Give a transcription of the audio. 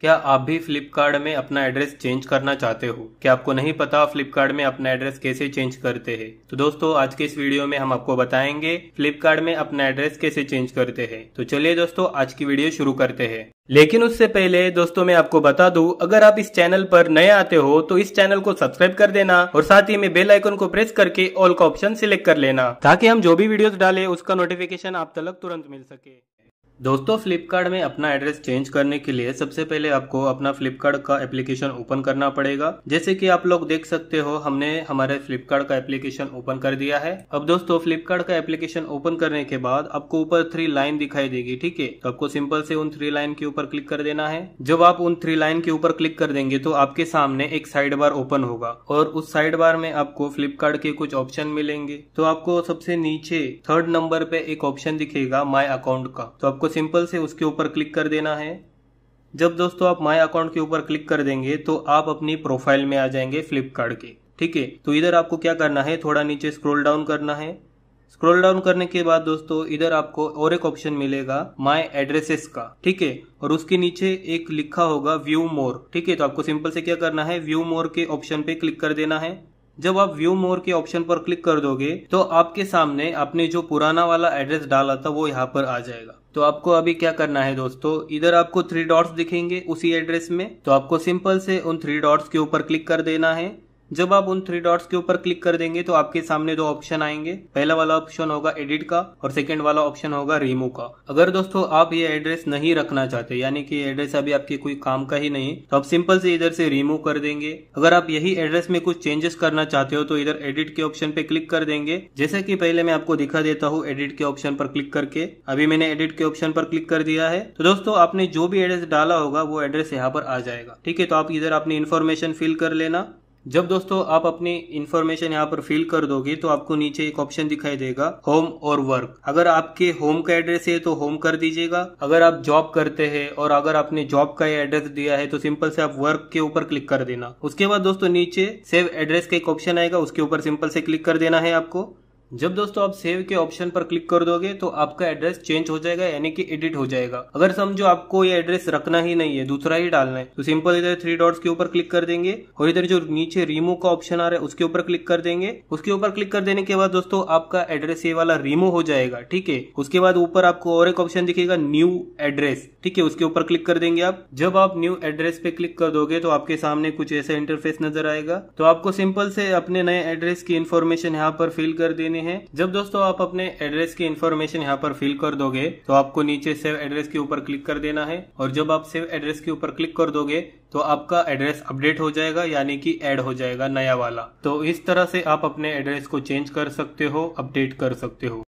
क्या आप भी फ्लिपकार्ट में अपना एड्रेस चेंज करना चाहते हो क्या आपको नहीं पता फ्लिपकार्ट में अपना एड्रेस कैसे चेंज करते हैं तो दोस्तों आज के इस वीडियो में हम आपको बताएंगे फ्लिपकार्ट में अपना एड्रेस कैसे चेंज करते हैं तो चलिए दोस्तों आज की वीडियो शुरू करते हैं लेकिन उससे पहले दोस्तों मैं आपको बता दूं अगर आप इस चैनल पर नए आते हो तो इस चैनल को सब्सक्राइब कर देना और साथ ही में बेल आइकन को प्रेस करके ऑल का ऑप्शन सिलेक्ट कर लेना ताकि हम जो भी वीडियोस डालें उसका नोटिफिकेशन आप तक तुरंत मिल सके दोस्तों फ्लिपकार्ट में अपना एड्रेस चेंज करने के लिए सबसे पहले आपको अपना फ्लिपकार्ट का एप्लीकेशन ओपन करना पड़ेगा जैसे कि आप लोग देख सकते हो हमने हमारे फ्लिपकार्ट का एप्लीकेशन ओपन कर दिया है अब दोस्तों फ्लिपकार्ट का एप्लीकेशन ओपन करने के बाद आपको ऊपर थ्री लाइन दिखाई देगी ठीक है तो आपको सिंपल से उन थ्री लाइन के ऊपर क्लिक कर देना है जब आप उन थ्री लाइन के ऊपर क्लिक कर देंगे तो आपके सामने एक साइड बार ओपन होगा और उस साइड बार में आपको फ्लिपकार्ट के कुछ ऑप्शन मिलेंगे तो आपको सबसे नीचे थर्ड नंबर पे एक ऑप्शन दिखेगा माई अकाउंट का तो आपको आपको सिंपल से उसके ऊपर क्लिक कर देना है जब दोस्तों आप माई अकाउंट के ऊपर क्लिक कर देंगे तो आप अपनी प्रोफाइल में आ जाएंगे फ्लिपकार्ट के ठीक है तो इधर आपको क्या करना है थोड़ा नीचे स्क्रॉल डाउन करना है स्क्रॉल डाउन करने के बाद दोस्तों इधर आपको और एक ऑप्शन मिलेगा माय एड्रेसेस का ठीक है और उसके नीचे एक लिखा होगा व्यू मोर ठीक है तो आपको सिंपल से क्या करना है व्यू मोर के ऑप्शन पे क्लिक कर देना है जब आप व्यू मोर के ऑप्शन पर क्लिक कर दोगे तो आपके सामने आपने जो पुराना वाला एड्रेस डाला था वो यहाँ पर आ जाएगा तो आपको अभी क्या करना है दोस्तों इधर आपको थ्री डॉट्स दिखेंगे उसी एड्रेस में तो आपको सिंपल से उन थ्री डॉट्स के ऊपर क्लिक कर देना है जब आप उन थ्री डॉट्स के ऊपर क्लिक कर देंगे तो आपके सामने दो ऑप्शन आएंगे पहला वाला ऑप्शन होगा एडिट का और सेकंड वाला ऑप्शन होगा रिमूव का अगर दोस्तों आप ये एड्रेस नहीं रखना चाहते यानी कि एड्रेस अभी आपके कोई काम का ही नहीं तो आप सिंपल से इधर से रिमूव कर देंगे अगर आप यही एड्रेस में कुछ चेंजेस करना चाहते हो तो इधर एडिट के ऑप्शन पे क्लिक कर देंगे जैसे की पहले मैं आपको दिखा देता हूँ एडिट के ऑप्शन पर क्लिक करके अभी मैंने एडिट के ऑप्शन पर क्लिक कर दिया है तो दोस्तों आपने जो भी एड्रेस डाला होगा वो एड्रेस यहाँ पर आ जाएगा ठीक है तो आप इधर अपनी इन्फॉर्मेशन फिल कर लेना जब दोस्तों आप अपनी इन्फॉर्मेशन यहाँ पर फिल कर दोगे तो आपको नीचे एक ऑप्शन दिखाई देगा होम और वर्क अगर आपके होम का एड्रेस है तो होम कर दीजिएगा अगर आप जॉब करते हैं और अगर आपने जॉब का एड्रेस दिया है तो सिंपल से आप वर्क के ऊपर क्लिक कर देना उसके बाद दोस्तों नीचे सेव एड्रेस का एक ऑप्शन आएगा उसके ऊपर सिंपल से क्लिक कर देना है आपको जब दोस्तों आप सेव के ऑप्शन पर क्लिक कर दोगे तो आपका एड्रेस चेंज हो जाएगा यानी कि एडिट हो जाएगा अगर समझो आपको ये एड्रेस रखना ही नहीं है दूसरा ही डालना है तो सिंपल इधर थ्री डॉट्स के ऊपर क्लिक कर देंगे और इधर जो नीचे रिमूव का ऑप्शन आ रहा है उसके ऊपर क्लिक कर देंगे उसके ऊपर क्लिक कर देने के बाद दोस्तों आपका एड्रेस ये वाला रिमूव हो जाएगा ठीक है उसके बाद ऊपर आपको और एक ऑप्शन दिखेगा न्यू एड्रेस ठीक है उसके ऊपर क्लिक कर देंगे आप जब आप न्यू एड्रेस पे क्लिक कर दोगे तो आपके सामने कुछ ऐसा इंटरफेस नजर आएगा तो आपको सिंपल से अपने नए एड्रेस की इन्फॉर्मेशन यहाँ पर फिल कर देने में है जब दोस्तों आप अपने एड्रेस की इन्फॉर्मेशन यहाँ पर फिल कर दोगे तो आपको नीचे सेव एड्रेस के ऊपर क्लिक कर देना है और जब आप सेव एड्रेस के ऊपर क्लिक कर दोगे तो आपका एड्रेस अपडेट हो जाएगा यानी कि ऐड हो जाएगा नया वाला तो इस तरह से आप अपने एड्रेस को चेंज कर सकते हो अपडेट कर सकते हो